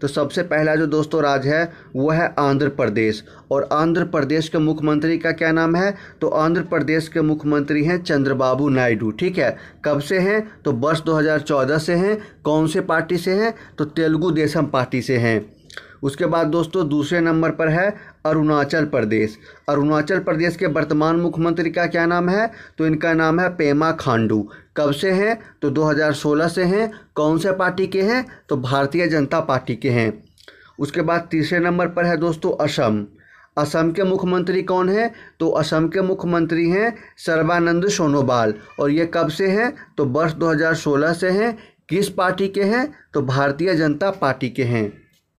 तो सबसे पहला जो दोस्तों राज्य है वो है आंध्र प्रदेश और आंध्र प्रदेश के मुख्यमंत्री का क्या नाम है तो आंध्र प्रदेश के मुख्यमंत्री हैं चंद्रबाबू नायडू ठीक है कब से हैं तो वर्ष 2014 से हैं कौन से पार्टी से हैं तो तेलुगु देशम पार्टी से हैं उसके बाद दोस्तों दूसरे नंबर पर है अरुणाचल प्रदेश अरुणाचल प्रदेश के वर्तमान मुख्यमंत्री का क्या नाम है तो इनका नाम है पेमा खांडू कब से हैं तो 2016 से हैं कौन से पार्टी के हैं तो भारतीय जनता पार्टी के हैं उसके बाद तीसरे नंबर पर है दोस्तों असम असम के मुख्यमंत्री कौन हैं तो असम के मुख्यमंत्री हैं सर्वानंद सोनोवाल और ये कब से हैं तो वर्ष 2016 से हैं किस पार्टी के हैं तो भारतीय जनता पार्टी के हैं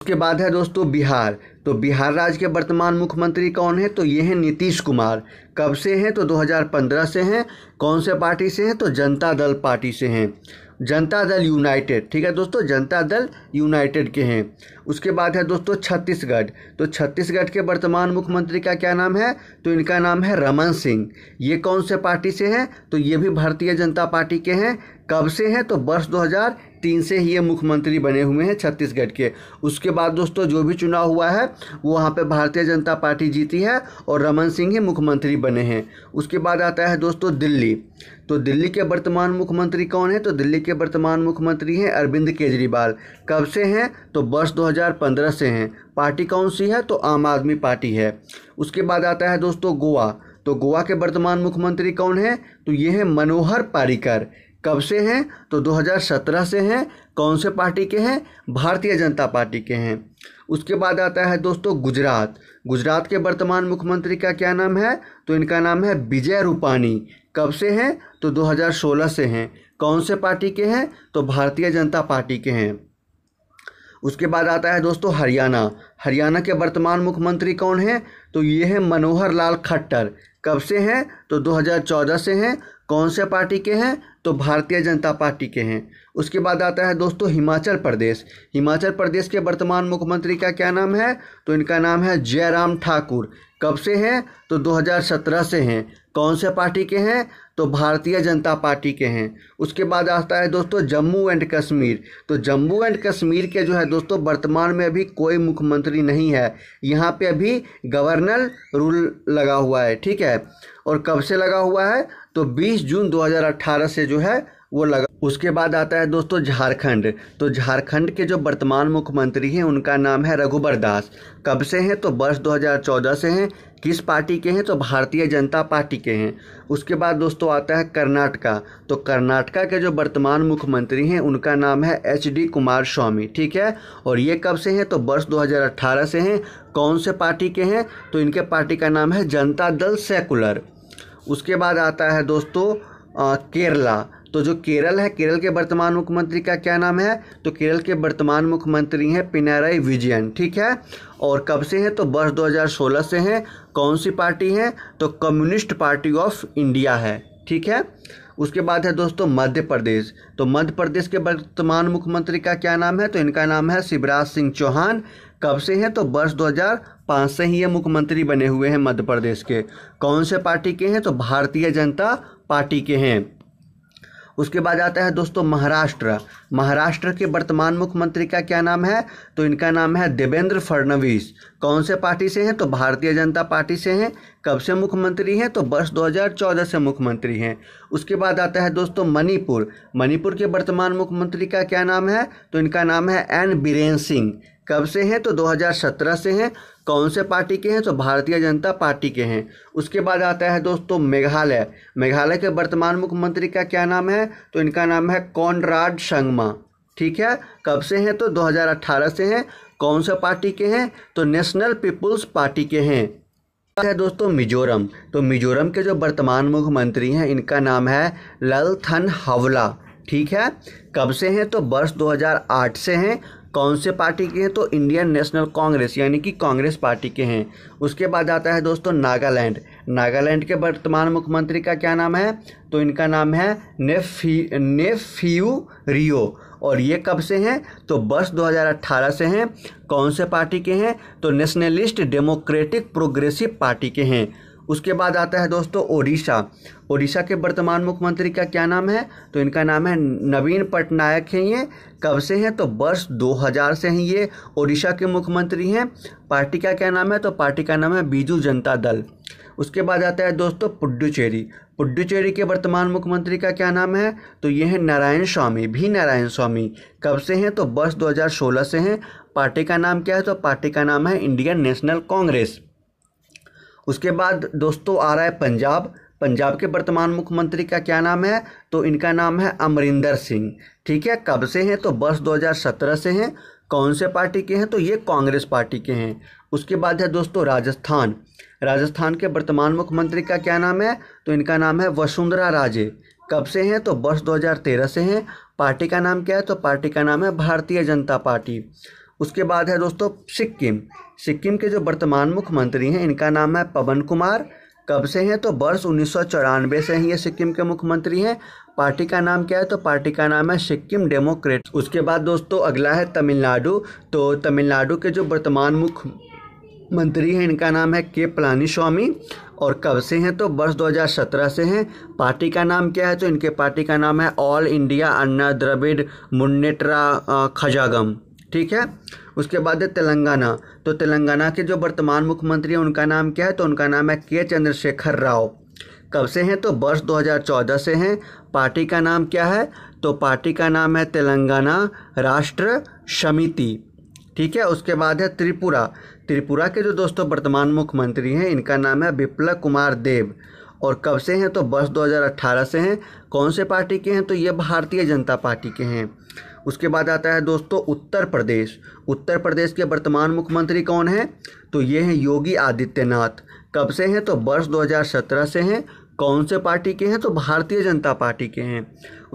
उसके बाद है दोस्तों बिहार तो बिहार राज्य के वर्तमान मुख्यमंत्री कौन है तो ये हैं नीतीश कुमार कब से हैं तो 2015 से हैं कौन से पार्टी से हैं तो जनता दल पार्टी से हैं जनता दल यूनाइटेड ठीक है दोस्तों जनता दल यूनाइटेड के हैं उसके बाद है दोस्तों छत्तीसगढ़ तो छत्तीसगढ़ के वर्तमान मुख्यमंत्री का क्या नाम है तो इनका नाम है रमन सिंह ये कौन से पार्टी से हैं तो ये भी भारतीय जनता पार्टी के हैं कब से हैं तो वर्ष 2000 तीन से ही ये मुख्यमंत्री बने हुए हैं छत्तीसगढ़ के उसके बाद दोस्तों जो भी चुनाव हुआ है वो वहाँ पे भारतीय जनता पार्टी जीती है और रमन सिंह ही मुख्यमंत्री बने हैं उसके बाद आता है दोस्तों दिल्ली तो दिल्ली के वर्तमान मुख्यमंत्री कौन है तो दिल्ली के वर्तमान मुख्यमंत्री हैं अरविंद केजरीवाल कब से हैं तो वर्ष 2015 से हैं पार्टी कौन सी है तो आम आदमी पार्टी है उसके बाद आता है दोस्तों गोवा तो गोवा के वर्तमान मुख्यमंत्री कौन है तो ये हैं मनोहर पारिकर कब से हैं तो 2017 से हैं कौन से पार्टी के हैं भारतीय जनता पार्टी के हैं उसके बाद आता है दोस्तों गुजरात गुजरात के वर्तमान मुख्यमंत्री का क्या नाम है तो इनका नाम है विजय रूपानी कब से हैं तो 2016 से हैं कौन से पार्टी के हैं तो भारतीय जनता पार्टी के हैं उसके बाद आता है दोस्तों हरियाणा हरियाणा के वर्तमान मुख्यमंत्री कौन हैं तो ये हैं मनोहर लाल खट्टर कब से हैं तो 2014 से हैं कौन से पार्टी के हैं तो भारतीय जनता पार्टी के हैं उसके बाद आता है दोस्तों हिमाचल प्रदेश हिमाचल प्रदेश के वर्तमान मुख्यमंत्री का क्या नाम है तो इनका नाम है जयराम ठाकुर कब से हैं तो 2017 से हैं कौन से पार्टी के हैं तो भारतीय जनता पार्टी के हैं उसके बाद आता है दोस्तों जम्मू एंड कश्मीर तो जम्मू एंड कश्मीर के जो है दोस्तों वर्तमान में अभी कोई मुख्यमंत्री नहीं है यहाँ पे अभी गवर्नर रूल लगा हुआ है ठीक है और कब से लगा हुआ है तो 20 जून 2018 से जो है वो लगा उसके बाद आता है दोस्तों झारखंड तो झारखंड के जो वर्तमान मुख्यमंत्री हैं उनका नाम है रघुबर दास कब से हैं तो वर्ष 2014 से हैं किस पार्टी के हैं तो भारतीय जनता पार्टी के हैं उसके बाद दोस्तों आता है कर्नाटका तो कर्नाटका के जो वर्तमान मुख्यमंत्री हैं उनका नाम है एच डी कुमार स्वामी ठीक है और ये कब से हैं तो वर्ष 2018 से हैं कौन से पार्टी के हैं तो इनके पार्टी का नाम है जनता दल सेकुलर उसके बाद आता है दोस्तों आ, केरला तो जो केरल है केरल के वर्तमान मुख्यमंत्री का क्या नाम है तो केरल के वर्तमान मुख्यमंत्री हैं पिनाराई विजयन ठीक है और कब से हैं तो वर्ष 2016 से हैं कौन सी पार्टी है तो कम्युनिस्ट पार्टी ऑफ इंडिया है ठीक है उसके बाद है दोस्तों मध्य प्रदेश तो मध्य प्रदेश के वर्तमान मुख्यमंत्री का क्या नाम है तो इनका नाम है शिवराज सिंह चौहान कब से हैं तो वर्ष 2005 से ही ये मुख्यमंत्री बने हुए हैं मध्य प्रदेश के कौन से पार्टी के हैं तो भारतीय जनता पार्टी के हैं उसके बाद आता है दोस्तों महाराष्ट्र महाराष्ट्र के वर्तमान मुख्यमंत्री का क्या नाम है तो इनका नाम है देवेंद्र फडणवीस कौन से पार्टी से हैं तो भारतीय जनता पार्टी से हैं कब से मुख्यमंत्री हैं तो वर्ष 2014 से मुख्यमंत्री हैं उसके बाद आता है दोस्तों मणिपुर मणिपुर के वर्तमान मुख्यमंत्री का क्या नाम है तो इनका नाम है एन बीरेन सिंह कब से हैं तो 2017 से हैं कौन से पार्टी के हैं तो भारतीय जनता पार्टी के हैं उसके बाद आता है दोस्तों मेघालय मेघालय के वर्तमान मुख्यमंत्री का क्या नाम है तो इनका नाम है कॉनराड संगमा ठीक है कब से हैं तो 2018 से हैं कौन से पार्टी के हैं तो नेशनल पीपुल्स पार्टी के हैं है दोस्तों मिजोरम तो मिजोरम के जो वर्तमान मुख्यमंत्री हैं इनका नाम है ललथन हवला ठीक है कब से हैं तो वर्ष 2008 से हैं कौन से पार्टी के हैं तो इंडियन नेशनल कांग्रेस यानी कि कांग्रेस पार्टी के हैं उसके बाद आता है दोस्तों नागालैंड नागालैंड के वर्तमान मुख्यमंत्री का क्या नाम है तो इनका नाम है नेफी नेफ्यू रियो और ये कब से हैं तो वर्ष 2018 से हैं कौन से पार्टी के हैं तो नेशनलिस्ट डेमोक्रेटिक प्रोग्रेसिव पार्टी के हैं उसके बाद आता है दोस्तों ओडिशा ओडिशा के वर्तमान मुख्यमंत्री का क्या नाम है तो इनका नाम है नवीन पटनायक हैं ये कब से हैं तो वर्ष 2000 से हैं ये ओडिशा के मुख्यमंत्री हैं पार्टी का क्या नाम है तो पार्टी का नाम है बीजू जनता दल उसके बाद आता है दोस्तों पुडुचेरी पुडुचेरी के वर्तमान मुख्यमंत्री का क्या नाम है तो ये हैं नारायण स्वामी भी नारायण स्वामी कब से हैं तो वर्ष 2016 से हैं पार्टी का नाम क्या है तो पार्टी का नाम है इंडियन नेशनल कांग्रेस उसके बाद दोस्तों आ रहा है पंजाब पंजाब के वर्तमान मुख्यमंत्री का क्या नाम है तो इनका नाम है अमरिंदर सिंह ठीक है कब से हैं तो वर्ष 2017 से हैं कौन से पार्टी के हैं तो ये कांग्रेस पार्टी के हैं उसके बाद है दोस्तों राजस्थान राजस्थान के वर्तमान मुख्यमंत्री का क्या नाम है तो इनका नाम है वसुंधरा राजे कब से हैं तो वर्ष 2013 से हैं पार्टी का नाम क्या है तो पार्टी का नाम है भारतीय जनता पार्टी उसके बाद है दोस्तों सिक्किम सिक्किम के जो वर्तमान मुख्यमंत्री हैं इनका नाम है पवन कुमार कब से हैं तो वर्ष उन्नीस से हैं ये सिक्किम के मुख्यमंत्री हैं पार्टी का नाम क्या है तो पार्टी का नाम है सिक्किम डेमोक्रेट उसके बाद दोस्तों अगला है तमिलनाडु तो तमिलनाडु के जो वर्तमान मुख्य मंत्री हैं इनका नाम है के पलानी स्वामी और कब से हैं तो वर्ष 2017 से हैं पार्टी का नाम क्या है तो इनके पार्टी का नाम है ऑल इंडिया अन्ना द्रविड़ मुन्नेट्रा खजागम ठीक है उसके बाद है तेलंगाना तो तेलंगाना के जो वर्तमान मुख्यमंत्री हैं उनका नाम क्या है तो उनका नाम है के चंद्रशेखर राव कब से हैं तो वर्ष 2014 से हैं पार्टी का नाम क्या है तो पार्टी का नाम है तेलंगाना राष्ट्र समिति ठीक है उसके बाद है त्रिपुरा त्रिपुरा के जो दोस्तों वर्तमान मुख्यमंत्री हैं इनका नाम है विप्लव कुमार देव और कब से हैं तो वर्ष 2018 से हैं कौन से पार्टी के हैं तो ये भारतीय जनता पार्टी के हैं उसके बाद आता है दोस्तों उत्तर प्रदेश उत्तर प्रदेश के वर्तमान मुख्यमंत्री कौन हैं तो ये हैं योगी आदित्यनाथ कब से हैं तो वर्ष 2017 से हैं कौन से पार्टी के हैं तो भारतीय जनता पार्टी के हैं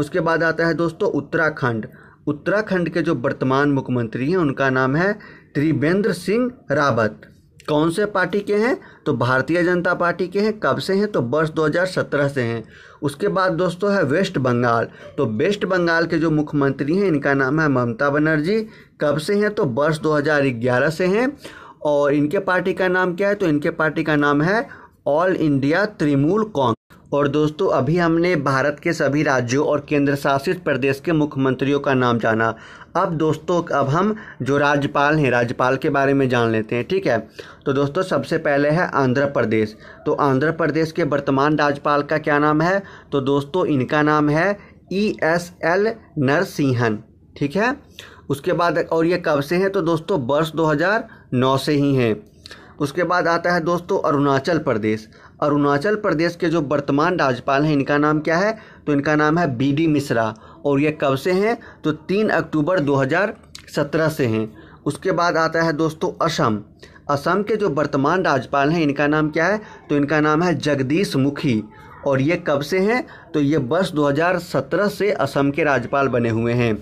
उसके बाद आता है दोस्तों उत्तराखंड उत्तराखंड के जो वर्तमान मुख्यमंत्री हैं उनका नाम है त्रिवेंद्र सिंह रावत कौन से पार्टी के हैं तो भारतीय जनता पार्टी के हैं कब से हैं तो वर्ष 2017 से हैं उसके बाद दोस्तों है वेस्ट बंगाल तो वेस्ट बंगाल के जो मुख्यमंत्री हैं इनका नाम है ममता बनर्जी कब से हैं तो वर्ष 2011 से हैं और इनके पार्टी का नाम क्या है तो इनके पार्टी का नाम है ऑल इंडिया तृणमूल कांग्रेस और दोस्तों अभी हमने भारत के सभी राज्यों और केंद्र शासित प्रदेश के मुख्यमंत्रियों का नाम जाना अब दोस्तों अब हम जो राज्यपाल हैं राज्यपाल के बारे में जान लेते हैं ठीक है तो दोस्तों सबसे पहले है आंध्र प्रदेश तो आंध्र प्रदेश के वर्तमान राज्यपाल का क्या नाम है तो दोस्तों इनका नाम है ई एस एल नरसिंहन ठीक है उसके बाद और ये कब से हैं तो दोस्तों वर्ष दो से ही हैं उसके बाद आता है दोस्तों अरुणाचल प्रदेश अरुणाचल प्रदेश के जो वर्तमान राज्यपाल हैं इनका नाम क्या है तो इनका नाम है बी डी मिश्रा और ये कब से हैं तो तीन अक्टूबर 2017 से हैं उसके बाद आता है दोस्तों असम असम के जो वर्तमान राज्यपाल हैं इनका नाम क्या है तो इनका नाम है जगदीश मुखी और ये कब से हैं तो ये वर्ष सत्रह से असम के राज्यपाल बने हुए हैं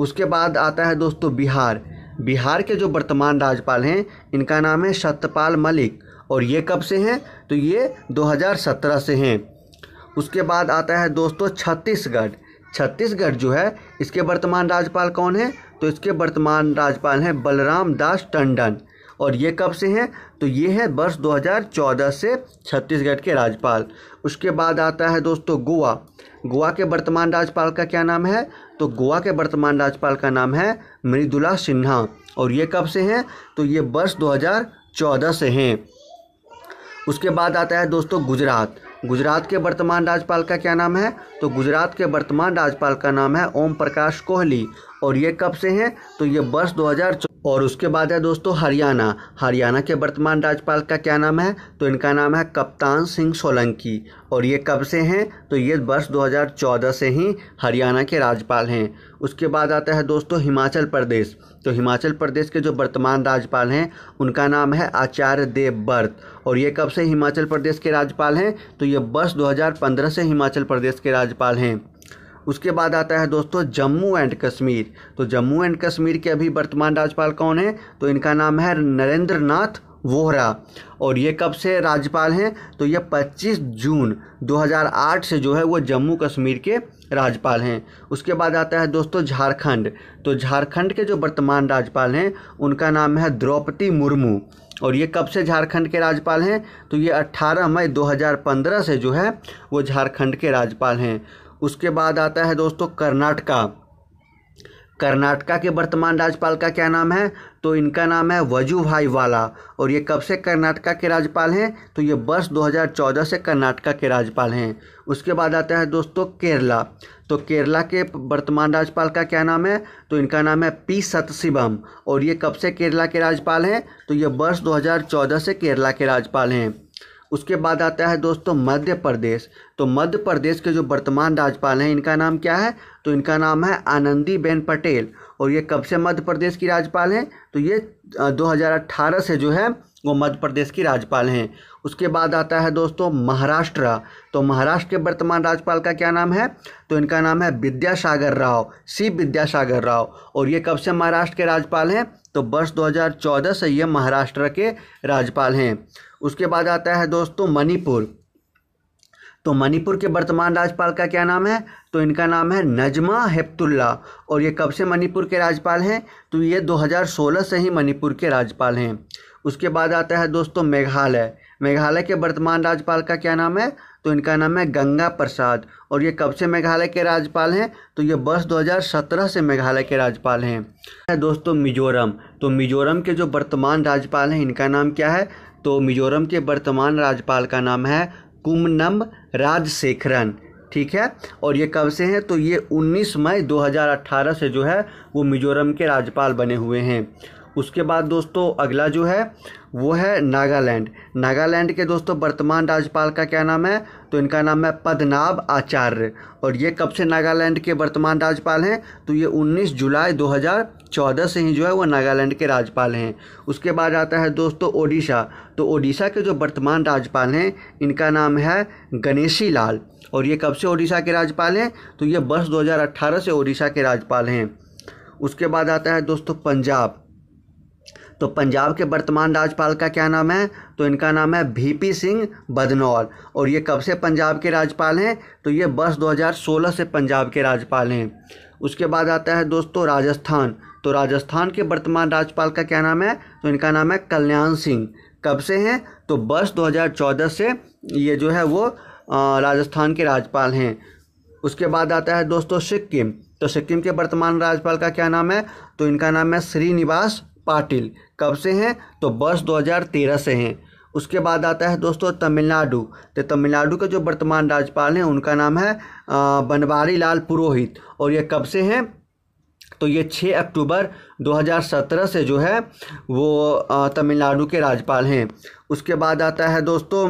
उसके बाद आता है दोस्तों बिहार बिहार के जो वर्तमान राज्यपाल हैं इनका नाम है सत्यपाल मलिक और ये कब से हैं तो ये 2017 से हैं उसके बाद आता है दोस्तों छत्तीसगढ़ छत्तीसगढ़ जो है इसके वर्तमान राज्यपाल कौन है तो इसके वर्तमान राज्यपाल हैं बलराम दास टंडन और ये कब से हैं तो ये हैं वर्ष 2014 से छत्तीसगढ़ के राज्यपाल उसके बाद आता है दोस्तों गोवा गोवा के वर्तमान राज्यपाल का क्या नाम है तो गोवा के वर्तमान राज्यपाल का नाम है मृदुला सिन्हा और ये कब से हैं तो ये वर्ष 2014 से हैं उसके बाद आता है दोस्तों गुजरात गुजरात के वर्तमान राज्यपाल का क्या नाम है तो गुजरात के वर्तमान राज्यपाल का नाम है ओम प्रकाश कोहली और ये कब से हैं तो ये वर्ष हज़ार और उसके बाद है दोस्तों हरियाणा हरियाणा के वर्तमान राज्यपाल का क्या नाम है तो इनका नाम है कप्तान सिंह सोलंकी और ये कब से हैं तो ये वर्ष 2014 से ही हरियाणा के राज्यपाल हैं उसके बाद आता है दोस्तों हिमाचल प्रदेश तो हिमाचल प्रदेश के जो वर्तमान राज्यपाल हैं उनका नाम है आचार्य देवव्रत और ये कब से हिमाचल प्रदेश के राज्यपाल हैं तो ये वर्ष 2015 से हिमाचल प्रदेश के राज्यपाल हैं उसके बाद आता है दोस्तों जम्मू एंड कश्मीर तो जम्मू एंड कश्मीर के अभी वर्तमान राज्यपाल कौन है तो इनका नाम है नरेंद्र नाथ वोहरा और ये कब से राज्यपाल हैं तो ये 25 जून 2008 से जो है वो जम्मू कश्मीर के राज्यपाल हैं उसके बाद आता है दोस्तों झारखंड तो झारखंड के जो वर्तमान राज्यपाल हैं उनका नाम है द्रौपदी मुर्मू और ये कब से झारखंड के राज्यपाल हैं तो ये 18 मई 2015 से जो है वो झारखंड के राज्यपाल हैं उसके बाद आता है दोस्तों कर्नाटका कर्नाटका के वर्तमान राज्यपाल का क्या नाम है तो इनका नाम है वजूभाई वाला और ये कब से कर्नाटका के राज्यपाल हैं तो ये वर्ष 2014 से कर्नाटका के राज्यपाल हैं उसके बाद आता है दोस्तों केरला तो केरला के वर्तमान राज्यपाल का क्या नाम है तो इनका नाम है पी सतशिवम और ये कब से केरला के राज्यपाल हैं तो ये वर्ष 2014 से केरला के राज्यपाल हैं उसके बाद आता है दोस्तों मध्य प्रदेश तो मध्य प्रदेश के जो वर्तमान राज्यपाल हैं इनका नाम क्या है तो इनका नाम है आनंदीबेन पटेल और ये कब से मध्य प्रदेश की राज्यपाल हैं तो ये 2018 से जो है वो मध्य प्रदेश की राज्यपाल हैं उसके बाद आता है दोस्तों महाराष्ट्र तो महाराष्ट्र के वर्तमान राज्यपाल का क्या नाम है तो इनका नाम है विद्यासागर राव सी विद्यासागर राव और ये कब से महाराष्ट्र के राज्यपाल हैं तो वर्ष 2014 से ये महाराष्ट्र के राज्यपाल हैं उसके बाद आता है दोस्तों मणिपुर तो मणिपुर के वर्तमान राज्यपाल का क्या नाम है तो इनका नाम है नजमा हेप्तुल्ला और ये कब से मणिपुर के राज्यपाल हैं तो ये 2016 से ही मणिपुर के राज्यपाल हैं उसके बाद आता है दोस्तों मेघालय मेघालय के वर्तमान राज्यपाल का क्या नाम है तो इनका नाम है गंगा प्रसाद और ये कब से मेघालय के राज्यपाल हैं तो ये वर्ष 2017 से मेघालय के राज्यपाल हैं है दोस्तों मिजोरम तो मिजोरम के जो वर्तमान राज्यपाल हैं इनका नाम क्या है तो मिजोरम के वर्तमान राज्यपाल का नाम है कुमनम राजशेखरन ठीक है और ये कब से हैं तो ये 19 मई 2018 से जो है वो मिजोरम के राज्यपाल बने हुए हैं उसके बाद दोस्तों अगला जो है वो है नागालैंड नागालैंड के दोस्तों वर्तमान राज्यपाल का क्या नाम है तो इनका नाम है पदनाब आचार्य और ये कब से नागालैंड के वर्तमान राज्यपाल हैं तो ये 19 जुलाई 2014 से ही जो है वो नागालैंड के राज्यपाल हैं उसके बाद आता है दोस्तों ओडिशा तो ओडिशा के जो वर्तमान राज्यपाल हैं इनका नाम है गणेशी लाल और ये कब से ओडिशा के राज्यपाल हैं तो ये वर्ष दो से ओडिशा के राज्यपाल हैं उसके बाद आता है दोस्तों पंजाब तो पंजाब के वर्तमान राज्यपाल का क्या नाम है तो इनका नाम है वीपी सिंह बदनौर और ये कब से पंजाब के राज्यपाल हैं तो ये वर्ष 2016 से पंजाब के राज्यपाल हैं उसके बाद आता है दोस्तों राजस्थान तो राजस्थान के वर्तमान राज्यपाल का क्या नाम है तो इनका नाम है कल्याण सिंह कब से हैं तो वर्ष दो से ये जो है वो राजस्थान के राज्यपाल हैं उसके बाद आता है दोस्तों सिक्किम तो सिक्किम के वर्तमान राज्यपाल का क्या नाम है तो इनका नाम है श्रीनिवास पाटिल कब से हैं तो वर्ष 2013 से हैं उसके बाद आता है दोस्तों तमिलनाडु तो तमिलनाडु के जो वर्तमान राज्यपाल हैं उनका नाम है बनवारी लाल पुरोहित और ये कब से हैं तो ये 6 अक्टूबर 2017 से जो है वो तमिलनाडु के राज्यपाल हैं उसके बाद आता है दोस्तों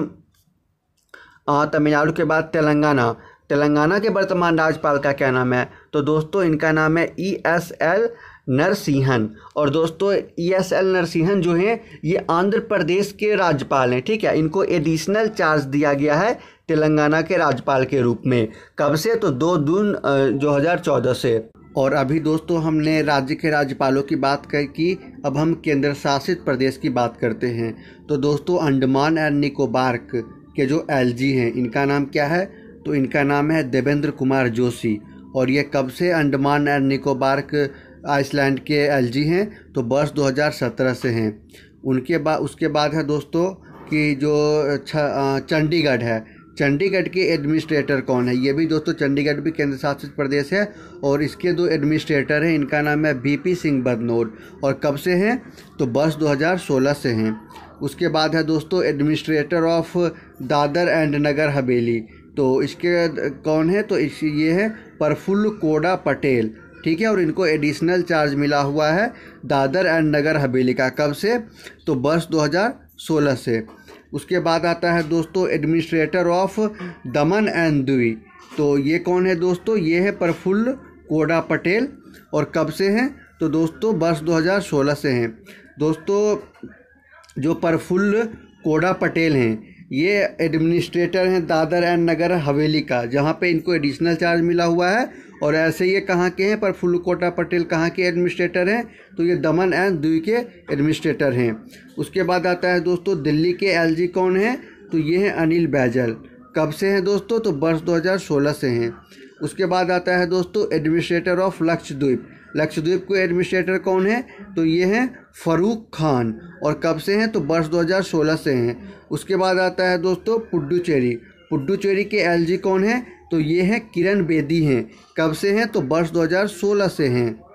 तमिलनाडु के बाद तेलंगाना तेलंगाना के वर्तमान राज्यपाल का क्या नाम है तो दोस्तों इनका नाम है ई एस एल नरसिंहन और दोस्तों ई एस एल नरसिंहन जो हैं ये आंध्र प्रदेश के राज्यपाल हैं ठीक है इनको एडिशनल चार्ज दिया गया है तेलंगाना के राज्यपाल के रूप में कब से तो दो जून दो हज़ार चौदह से और अभी दोस्तों हमने राज्य के राज्यपालों की बात कर की अब हम केंद्र शासित प्रदेश की बात करते हैं तो दोस्तों अंडमान एंड निकोबार के जो एल हैं इनका नाम क्या है तो इनका नाम है देवेंद्र कुमार जोशी और ये कब से अंडमान एंड निकोबार्क आइसलैंड के एलजी हैं तो वर्ष 2017 से हैं उनके बाद उसके बाद है दोस्तों कि जो चंडीगढ़ है चंडीगढ़ के एडमिनिस्ट्रेटर कौन है ये भी दोस्तों चंडीगढ़ भी केंद्र शासित प्रदेश है और इसके दो एडमिनिस्ट्रेटर हैं इनका नाम है बीपी सिंह बदनोर और कब से हैं तो वर्ष 2016 से हैं उसके बाद है दोस्तों administrator of Dadra and Nagar Haveli तो इसके कौन है तो इस ये है प्रफुल्ल कोड़ा पटेल ठीक है और इनको एडिशनल चार्ज मिला हुआ है दादर एंड नगर हवेली का कब से तो वर्ष 2016 से उसके बाद आता है दोस्तों एडमिनिस्ट्रेटर ऑफ दमन एंड दुई तो ये कौन है दोस्तों ये है प्रफुल्ल कोडा पटेल और कब से हैं तो दोस्तों वर्ष 2016 से हैं दोस्तों जो प्रफुल्ल कोडा पटेल हैं ये एडमिनिस्ट्रेटर हैं दादर एंड नगर हवेली का जहाँ पे इनको एडिशनल चार्ज मिला हुआ है और ऐसे ये कहाँ के हैं पर फुलकोटा पटेल कहाँ के एडमिनिस्ट्रेटर हैं तो ये दमन एंड दुई के एडमिनिस्ट्रेटर हैं उसके बाद आता है दोस्तों दिल्ली के एलजी कौन हैं तो ये हैं अनिल बैजल कब से हैं दोस्तों तो वर्ष 2016 से हैं उसके बाद आता है दोस्तों एडमिनिस्ट्रेटर ऑफ लक्षद्वीप लक्षद्वीप के एडमिनिस्ट्रेटर कौन है तो ये हैं फरूक खान और कब से हैं तो वर्ष 2016 से हैं उसके बाद आता है दोस्तों पुडुचेरी पुडुचेरी के एलजी कौन है तो ये हैं किरण बेदी हैं कब से हैं तो वर्ष 2016 से हैं